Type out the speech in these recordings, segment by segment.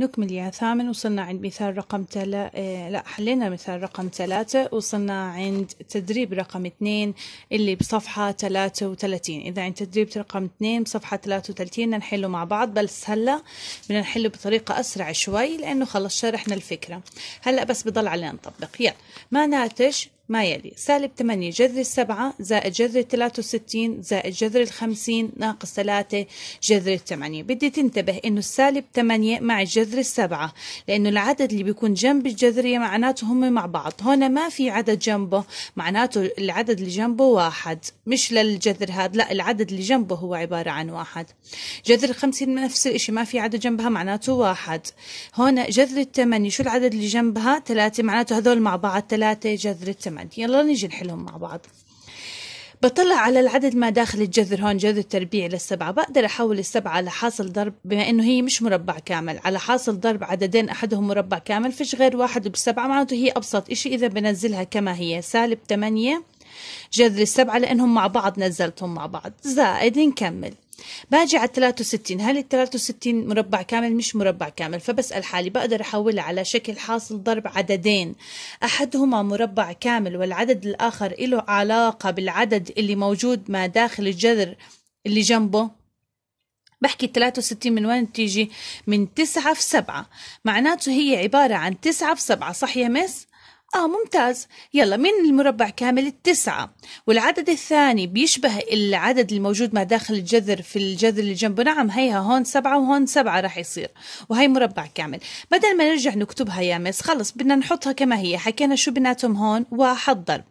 نكمل يا ثامن وصلنا عند مثال رقم تلا... آه، لا حلينا مثال رقم ثلاثة وصلنا عند تدريب رقم اثنين اللي بصفحة ثلاثة وثلاثين إذا عند تدريب رقم اثنين بصفحة ثلاثة وثلاثين نحله مع بعض بس هلا بدنا نحله بطريقة أسرع شوي لأنه خلص شرحنا الفكرة هلا بس بضل علينا نطبق يلا ما ناتج ما يلي سالب 8 جذر السبعة زائد جذر 63 زائد جذر 50 ناقص 3 جذر الثمانية بدي تنتبه انه السالب 8 مع الجذر السبعة لانه العدد اللي بيكون جنب الجذرية معناته هم مع بعض هنا ما في عدد جنبه معناته العدد اللي جنبه واحد مش للجذر هذا لا العدد اللي جنبه هو عبارة عن واحد جذر 50 نفس الاشي ما في عدد جنبها معناته واحد هنا جذر الثمانية شو العدد اللي جنبها ثلاثة معناته هذول مع بعض ثلاثة جذر الثمانية معد يلا نيجي نحلهم مع بعض بطلع على العدد ما داخل الجذر هون جذر تربيعي للسبعة بقدر أحول السبعة على حاصل ضرب بما إنه هي مش مربع كامل على حاصل ضرب عددين أحدهم مربع كامل فيش غير واحد بسبعة معناته هي أبسط إشي إذا بنزلها كما هي سالب تمانية جذر السبعة لأنهم مع بعض نزلتهم مع بعض زائد نكمل باجي على 63 هل ال 63 مربع كامل مش مربع كامل فبسأل حالي بقدر أحولها على شكل حاصل ضرب عددين أحدهما مربع كامل والعدد الآخر له علاقة بالعدد اللي موجود ما داخل الجذر اللي جنبه بحكي 63 من وين بتيجي؟ من 9 في 7 معناته هي عبارة عن 9 في 7 صح يا مس؟ آه ممتاز يلا من المربع كامل التسعة والعدد الثاني بيشبه العدد الموجود ما داخل الجذر في الجذر اللي جنبه نعم هيها هون سبعة وهون سبعة راح يصير وهي مربع كامل بدل ما نرجع نكتبها يا مس خلص بدنا نحطها كما هي حكينا شو بيناتهم هون وحضر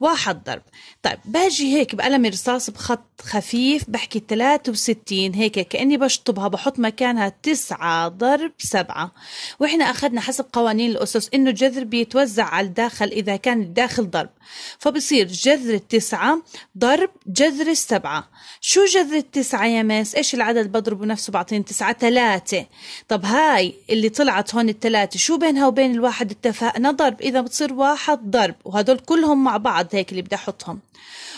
واحد ضرب طيب باجي هيك بقلم رصاص بخط خفيف بحكي 63 هيك كأني بشطبها بحط مكانها 9 ضرب 7 وإحنا أخذنا حسب قوانين الأسس إنه الجذر بيتوزع على الداخل إذا كان الداخل ضرب فبصير جذر التسعة ضرب جذر السبعة شو جذر التسعة يا ماس إيش العدد بضربه نفسه بعطيني تسعة ثلاثة طب هاي اللي طلعت هون الثلاثة شو بينها وبين الواحد اتفقنا ضرب إذا بتصير واحد ضرب وهدول كلهم مع بعض هيك اللي بدي احطهم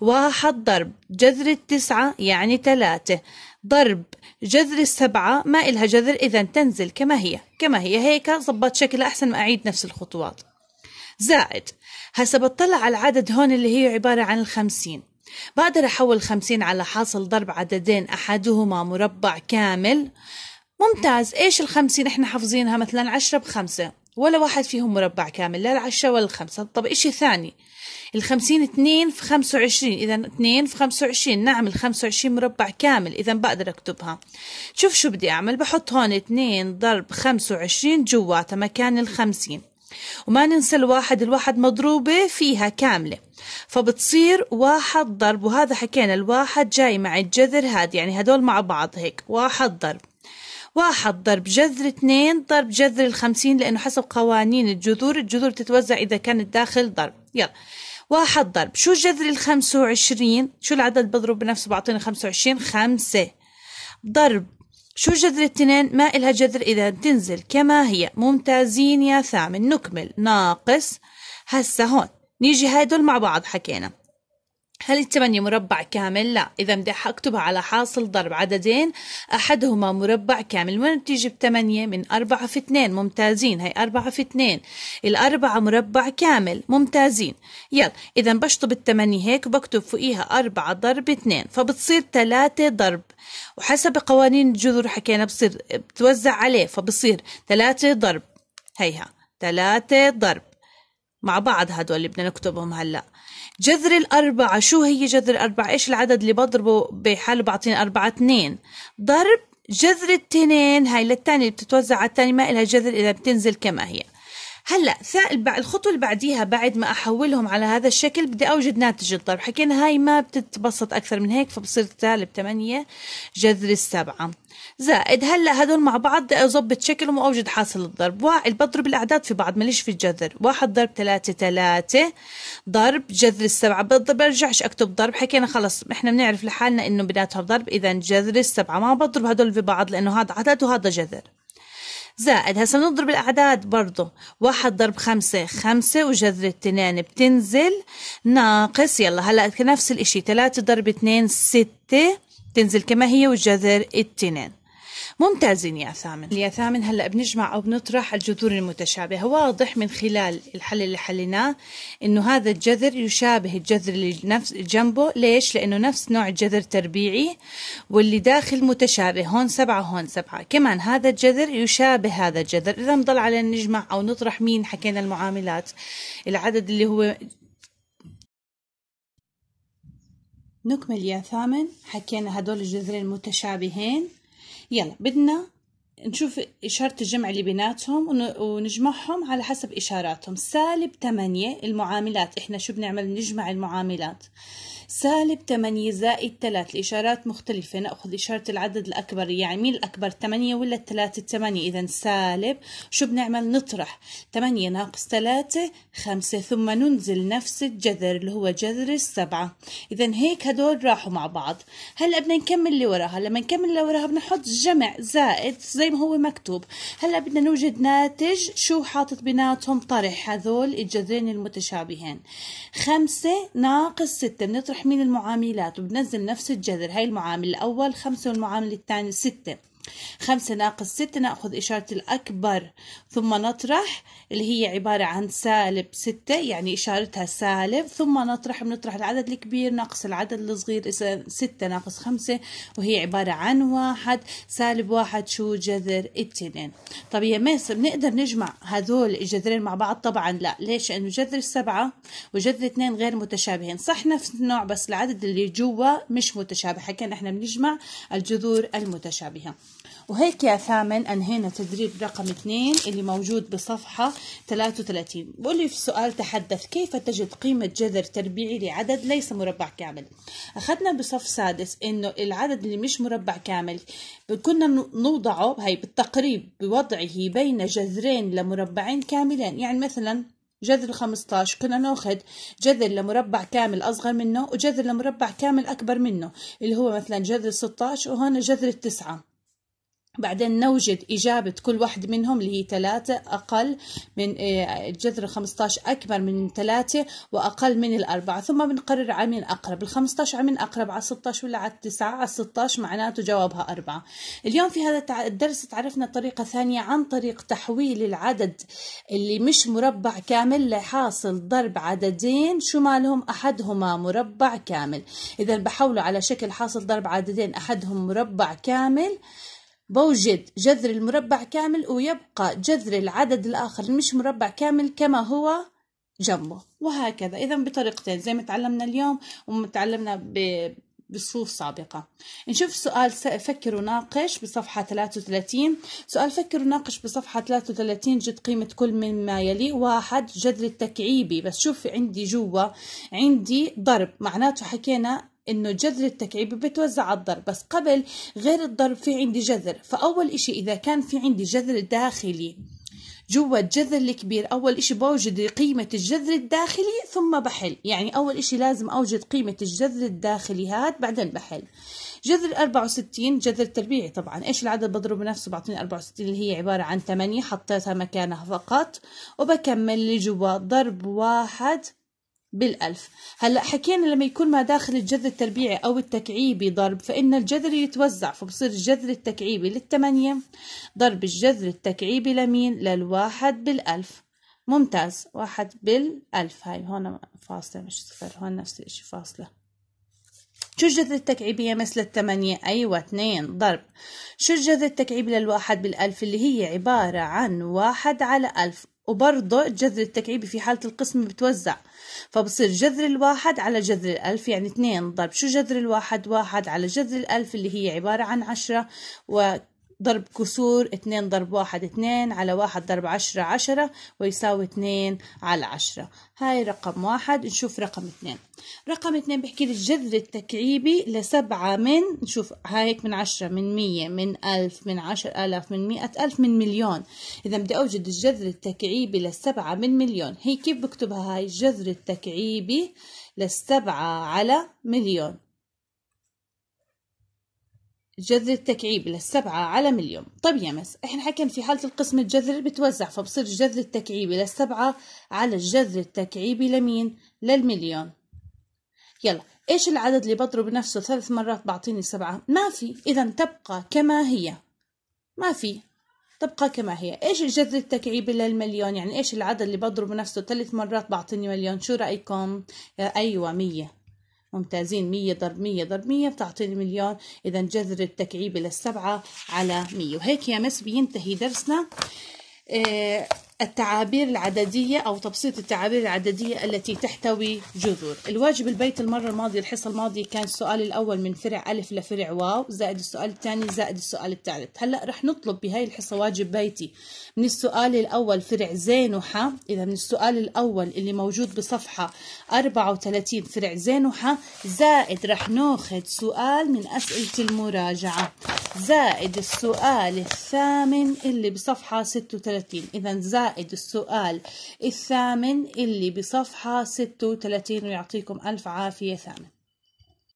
واحد ضرب جذر التسعة يعني ثلاثة ضرب جذر السبعة ما إلها جذر إذا تنزل كما هي كما هي هيك ظبط شكلها أحسن ما أعيد نفس الخطوات زائد هسا بطلع على العدد هون اللي هي عبارة عن الخمسين بقدر أحول الخمسين على حاصل ضرب عددين أحدهما مربع كامل ممتاز إيش الخمسين إحنا حافظينها مثلا عشرة بخمسة ولا واحد فيهم مربع كامل لا العشرة ولا الخمسة طب إشي ثاني الخمسين اثنين في خمسة وعشرين إذا اثنين في خمسة وعشرين نعم الخمسة وعشرين مربع كامل إذا بقدر أكتبها شوف شو بدي أعمل بحط هون اثنين ضرب خمسة وعشرين جواتها مكان الخمسين وما ننسى الواحد الواحد مضروبة فيها كاملة فبتصير واحد ضرب وهذا حكينا الواحد جاي مع الجذر هاد يعني هدول مع بعض هيك واحد ضرب واحد ضرب جذر اثنين ضرب جذر الخمسين لأنه حسب قوانين الجذور الجذور تتوزع إذا كانت داخل ضرب يلا واحد ضرب شو جذر الخمسة وعشرين شو العدد بضرب بنفسه بعطيني خمسة وعشرين خمسة ضرب شو جذر التنين ما إلها جذر إذا تنزل كما هي ممتازين يا ثامن نكمل ناقص هسه هون نيجي هيدول مع بعض حكينا هل الثمانية مربع كامل؟ لا إذا بدي أكتبها على حاصل ضرب عددين أحدهما مربع كامل وين بتيجي بثمانية؟ من أربعة في اثنين ممتازين هي أربعة في اثنين الأربعة مربع كامل ممتازين يلا إذا بشطب الثمانية هيك وبكتب فوقيها أربعة ضرب اثنين فبتصير ثلاثة ضرب وحسب قوانين الجذور حكينا بصير بتوزع عليه فبصير ثلاثة ضرب هيها ثلاثة ضرب مع بعض هدول اللي بدنا نكتبهم هلا جذر الأربعة شو هي جذر الأربعة إيش العدد اللي بضربه بحاله بعطيني أربعة اثنين ضرب جذر التنين هاي للتانية اللي بتتوزع على التانية ما إلها جذر إذا بتنزل كما هي هلا الخطوه اللي بعديها بعد ما احولهم على هذا الشكل بدي اوجد ناتج الضرب حكينا هاي ما بتتبسط اكثر من هيك فبصير سالب 8 جذر السبعه زائد هلا هدول مع بعض بدي اظبط شكلهم واوجد حاصل الضرب واحد بضرب الاعداد في بعض ماليش في الجذر واحد ضرب ثلاثة ثلاثة ضرب جذر السبعة برجعش اكتب ضرب حكينا خلص احنا بنعرف لحالنا انه بناتها ضرب اذا جذر السبعة ما بضرب هدول في بعض لانه هذا عدد وهذا جذر زائد هسا نضرب الأعداد برضو واحد ضرب خمسة خمسة وجذر التنين بتنزل ناقص يلا هلأ نفس الإشي تلاتة ضرب اتنين ستة تنزل كما هي وجذر التنين ممتازين يا ثامن يا ثامن هلا بنجمع او بنطرح الجذور المتشابهه واضح من خلال الحل اللي حليناه انه هذا الجذر يشابه الجذر اللي نفس جنبه ليش لانه نفس نوع الجذر تربيعي واللي داخل متشابه هون سبعه هون سبعه كمان هذا الجذر يشابه هذا الجذر اذا نضل على نجمع او نطرح مين حكينا المعاملات العدد اللي هو نكمل يا ثامن حكينا هدول الجذرين متشابهين يلا بدنا نشوف إشارة الجمع اللي بيناتهم ونجمعهم على حسب إشاراتهم سالب 8 المعاملات إحنا شو بنعمل نجمع المعاملات سالب تمانية زائد تلات الإشارات مختلفة نأخذ إشارة العدد الأكبر يعني مين الأكبر تمانية ولا 3 التمانية إذا سالب شو بنعمل نطرح تمانية ناقص تلاتة خمسة ثم ننزل نفس الجذر اللي هو جذر السبعة إذا هيك هدول راحوا مع بعض هلأ بدنا نكمل اللي وراها لما نكمل اللي وراها بنحط جمع زائد زي ما هو مكتوب هلأ بدنا نوجد ناتج شو حاطط بيناتهم طرح هذول الجذرين المتشابهين خمسة ناقص ستة بنطرح وتحميل المعاملات وبنزل نفس الجذر هاي المعامل الأول خمسة والمعامل الثاني ستة خمسة ناقص ستة نأخذ إشارة الأكبر ثم نطرح اللي هي عبارة عن سالب ستة يعني إشارتها سالب ثم نطرح بنطرح العدد الكبير ناقص العدد الصغير إذا ستة ناقص خمسة وهي عبارة عن واحد سالب واحد شو جذر اتنين طب يا ميس بنقدر نجمع هذول الجذرين مع بعض طبعا لا ليش لأنه جذر السبعة وجذر اتنين غير متشابهين صح نفس النوع بس العدد اللي جوا مش متشابه حكينا احنا بنجمع الجذور المتشابهة وهيك يا ثامن أنهينا تدريب رقم 2 اللي موجود بصفحة 33 بقول لي في السؤال تحدث كيف تجد قيمة جذر تربيعي لعدد ليس مربع كامل أخذنا بصف سادس إنه العدد اللي مش مربع كامل كنا نوضعه هي بالتقريب بوضعه بين جذرين لمربعين كاملين يعني مثلا جذر 15 كنا ناخذ جذر لمربع كامل اصغر منه وجذر لمربع كامل اكبر منه اللي هو مثلا جذر 16 وهنا جذر التسعة بعدين نوجد إجابة كل واحد منهم اللي هي ثلاثة أقل من آه، جذر 15 أكبر من ثلاثة وأقل من الأربعة ثم بنقرر على مين أقرب ال 15 على مين أقرب على 16 ولا على 9 على 16 معناته جوابها أربعة اليوم في هذا الدرس تعرفنا طريقة ثانية عن طريق تحويل العدد اللي مش مربع كامل لحاصل ضرب عددين شو مالهم أحدهما مربع كامل إذا بحوله على شكل حاصل ضرب عددين أحدهم مربع كامل بوجد جذر المربع كامل ويبقى جذر العدد الآخر مش مربع كامل كما هو جنبه وهكذا إذا بطريقتين زي ما تعلمنا اليوم ومتعلمنا بصفوف سابقة نشوف سؤال فكر وناقش بصفحة 33 سؤال فكر وناقش بصفحة 33 جد قيمة كل مما يلي واحد جذر التكعيبي بس شوف عندي جوا عندي ضرب معناته حكينا انه جذر التكعيب بتوزع على الضرب بس قبل غير الضرب في عندي جذر فاول اشي اذا كان في عندي جذر داخلي جوا الجذر الكبير أول إشي بوجد قيمة الجذر الداخلي ثم بحل يعني أول إشي لازم أوجد قيمة الجذر الداخلي هاد بعدين بحل جذر 64 جذر تربيعي طبعا إيش العدد بضرب نفسه بعطيني 64 اللي هي عبارة عن 8 حطيتها مكانها فقط وبكمل اللي جوا ضرب واحد بالألف هلأ حكينا لما يكون ما داخل الجذر التربيعي أو التكعيبي ضرب فإن الجذر يتوزع فبصير الجذر التكعيبي للثمانية ضرب الجذر التكعيبي لمين للواحد بالألف ممتاز واحد بالألف هاي هون فاصلة مش صفر هون نفس الشيء فاصلة شو الجذر التكعيبية مثل الثمانية؟ أيوة اثنين ضرب شو الجذر التكعيبي للواحد بالألف اللي هي عبارة عن واحد على ألف وبرضه الجذر التكعيبي في حالة القسم بتوزع فبصير جذر الواحد على جذر الألف يعني اثنين ضرب شو جذر الواحد واحد على جذر الألف اللي هي عبارة عن عشرة ضرب كسور اثنين ضرب واحد اثنين على واحد ضرب عشرة عشرة ويساوي اثنين على عشرة هاي رقم واحد نشوف رقم اثنين رقم اثنين بحكي لي الجذر التكعيبي لسبعة من نشوف هيك من عشرة من مية من ألف من عشرة ألاف من مئة ألف من مليون إذا بدي أوجد الجذر التكعيبي للسبعة من مليون هي كيف بكتبها هاي الجذر التكعيبي للسبعة على مليون جذر التكعيب للسبعة على مليون طيب يا مس احنا حكينا في حالة القسم الجذر بتوزع فبصير الجذر التكعيبي للسبعة على الجذر التكعيبي لمين للمليون يلا ايش العدد اللي بضرب نفسه ثلاث مرات بعطيني سبعة ما في اذا تبقى كما هي ما في تبقى كما هي ايش الجذر التكعيبي للمليون يعني ايش العدد اللي بضرب نفسه ثلاث مرات بعطيني مليون شو رأيكم ايوه مية ممتازين 100 ضرب 100 ضرب 100 بتعطيني مليون إذا جذر التكعيب إلى السبعة على 100 وهيك يا مس بينتهي درسنا آه، التعابير العددية أو تبسيط التعابير العددية التي تحتوي جذور الواجب البيت المرة الماضية الحصة الماضية كان السؤال الأول من فرع ألف لفرع واو زائد السؤال الثاني زائد السؤال الثالث هلأ رح نطلب بهاي الحصة واجب بيتي من السؤال الأول فرع زين وحا إذا من السؤال الأول اللي موجود بصفحة 34 فرع زين وحا زائد رح ناخذ سؤال من أسئلة المراجعة زائد السؤال الثامن اللي بصفحة 36 إذا زائد زائد السؤال الثامن اللي بصفحة 36 ويعطيكم ألف عافية ثامن